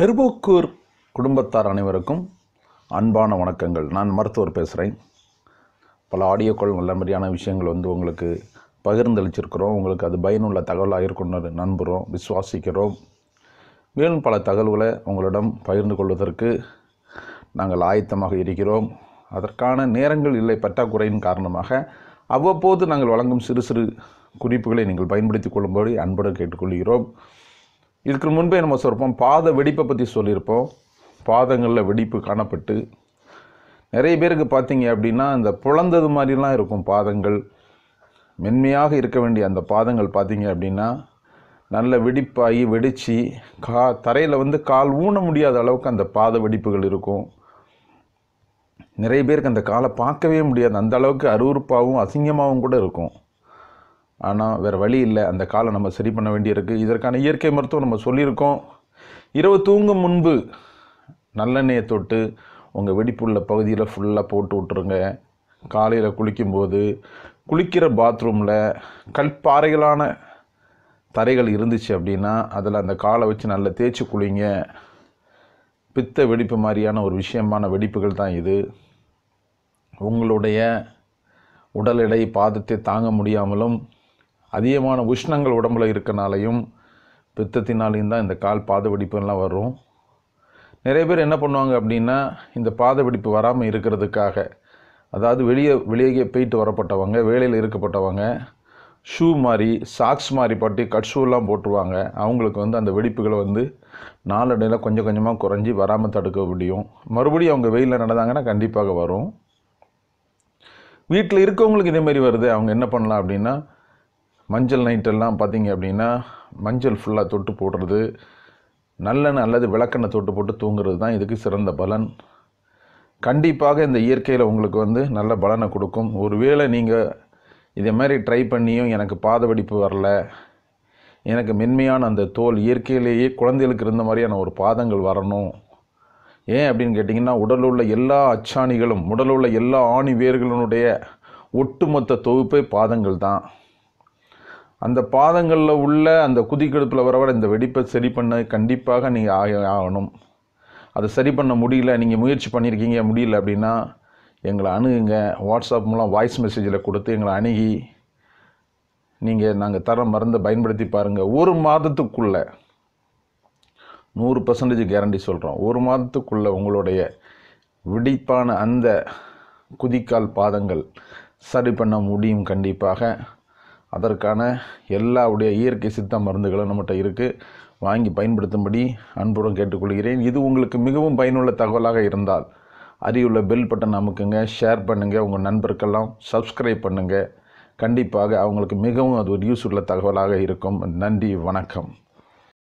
ஹெர்போக்கூர் குடும்பத்தார் அனைவருக்கும் அன்பான வணக்கங்கள் நான் மருத்துவர் பேசுகிறேன் பல ஆடியோக்கள் நல்ல மாதிரியான விஷயங்கள் வந்து உங்களுக்கு பகிர்ந்தளிச்சிருக்கிறோம் உங்களுக்கு அது பயனுள்ள தகவலாக இருக்கும்னு நண்புறோம் விசுவாசிக்கிறோம் மேலும் பல தகவல்களை உங்களிடம் பகிர்ந்து கொள்வதற்கு நாங்கள் ஆயத்தமாக இருக்கிறோம் அதற்கான நேரங்கள் இல்லை பற்றாக்குறையின் காரணமாக அவ்வப்போது நாங்கள் வழங்கும் சிறு சிறு குறிப்புகளை நீங்கள் பயன்படுத்தி கொள்ளும்படி அன்புடன் கேட்டுக்கொள்கிறோம் இதுக்கு முன்பே நம்ம சொல்கிறோம் பாத வெடிப்பை பற்றி சொல்லியிருப்போம் பாதங்களில் வெடிப்பு காணப்பட்டு நிறைய பேருக்கு பார்த்தீங்க அப்படின்னா இந்த புலந்தது மாதிரிலாம் இருக்கும் பாதங்கள் மென்மையாக இருக்க வேண்டிய அந்த பாதங்கள் பார்த்தீங்க அப்படின்னா நல்ல வெடிப்பாகி வெடித்து கா தரையில் வந்து கால் ஊன முடியாத அளவுக்கு அந்த பாத வெடிப்புகள் இருக்கும் நிறைய பேருக்கு அந்த காலை பார்க்கவே முடியாது அந்த அளவுக்கு அருவறுப்பாகவும் அசிங்கமாகவும் கூட இருக்கும் ஆனால் வேறு வழி இல்லை அந்த காலை நம்ம சரி பண்ண வேண்டியிருக்கு இதற்கான இயற்கை மருத்துவம் நம்ம சொல்லியிருக்கோம் இரவு தூங்கும் முன்பு நல்லெண்ணெயை தொட்டு உங்கள் வெடிப்புள்ள பகுதியில் ஃபுல்லாக போட்டு விட்ருங்க காலையில் குளிக்கும்போது குளிக்கிற பாத்ரூமில் கல்பாறைகளான தரைகள் இருந்துச்சு அப்படின்னா அதில் அந்த காலை வச்சு நல்லா தேய்ச்சி குளிங்க பித்த வெடிப்பு மாதிரியான ஒரு விஷயமான வெடிப்புகள் தான் இது உங்களுடைய உடல் எடை பாதத்தை தாங்க முடியாமலும் அதிகமான உஷ்ணங்கள் உடம்புல இருக்கனாலையும் பித்தத்தினாலையும் தான் இந்த கால் பாத வெடிப்புலாம் வரும் நிறைய பேர் என்ன பண்ணுவாங்க அப்படின்னா இந்த பாத வெடிப்பு வராமல் இருக்கிறதுக்காக அதாவது வெளியே வெளியே போயிட்டு வரப்பட்டவங்க வேலையில் இருக்கப்பட்டவங்க ஷூ மாதிரி சாக்ஸ் மாதிரி பட்டி கட் ஷூலாம் போட்டுருவாங்க அவங்களுக்கு வந்து அந்த வெடிப்புகளை வந்து நாளடையில் கொஞ்சம் கொஞ்சமாக குறைஞ்சி வராமல் தடுக்க முடியும் மறுபடியும் அவங்க வெயிலில் நடந்தாங்கன்னா கண்டிப்பாக வரும் வீட்டில் இருக்கவங்களுக்கு இதேமாரி வருது அவங்க என்ன பண்ணலாம் அப்படின்னா மஞ்சள் நைட்டெல்லாம் பார்த்தீங்க அப்படின்னா மஞ்சள் ஃபுல்லாக தொட்டு போடுறது நல்லெண்ணெய் அல்லது விளக்கெண்ணெய் தொட்டு போட்டு தூங்குறது தான் இதுக்கு சிறந்த பலன் கண்டிப்பாக இந்த இயற்கையில் உங்களுக்கு வந்து நல்ல பலனை கொடுக்கும் ஒருவேளை நீங்கள் இதே மாதிரி ட்ரை பண்ணியும் எனக்கு பாதவடிப்பு வரல எனக்கு மென்மையான அந்த தோல் இயற்கையிலேயே குழந்தைகளுக்கு இருந்த மாதிரியான ஒரு பாதங்கள் வரணும் ஏன் அப்படின்னு கேட்டிங்கன்னா உடலில் உள்ள எல்லா அச்சாணிகளும் உடலில் உள்ள எல்லா ஆணி வேர்களினுடைய ஒட்டுமொத்த தொகுப்பே பாதங்கள் தான் அந்த பாதங்களில் உள்ள அந்த குதிக்கெடுப்பில் வர வர இந்த வெடிப்பை சரி பண்ண கண்டிப்பாக நீங்கள் ஆக ஆகணும் அதை சரி பண்ண முடியல நீங்கள் முயற்சி பண்ணியிருக்கீங்க முடியல அப்படின்னா எங்களை அணுகுங்க வாட்ஸ்அப் மூலம் வாய்ஸ் மெசேஜில் கொடுத்து எங்களை அணுகி நீங்கள் நாங்கள் தர மருந்தை பயன்படுத்தி பாருங்கள் ஒரு மாதத்துக்குள்ளே நூறு பர்சன்டேஜ் கேரண்டி சொல்கிறோம் ஒரு மாதத்துக்குள்ளே உங்களுடைய வெடிப்பான அந்த குதிக்கால் பாதங்கள் சரி பண்ண முடியும் கண்டிப்பாக அதற்கான எல்லாவுடைய இயற்கை சித்த மருந்துகளும் நம்மகிட்ட இருக்குது வாங்கி பயன்படுத்தும்படி அன்புடன் கேட்டுக்கொள்கிறேன் இது உங்களுக்கு மிகவும் பயனுள்ள தகவலாக இருந்தால் அறியுள்ள பெல் பட்டன் அமுக்குங்க ஷேர் பண்ணுங்கள் உங்கள் நண்பர்க்கெல்லாம் சப்ஸ்கிரைப் பண்ணுங்கள் கண்டிப்பாக அவங்களுக்கு மிகவும் அது ஒரு யூஸ்ஃபுல்லாக தகவலாக இருக்கும் நன்றி வணக்கம்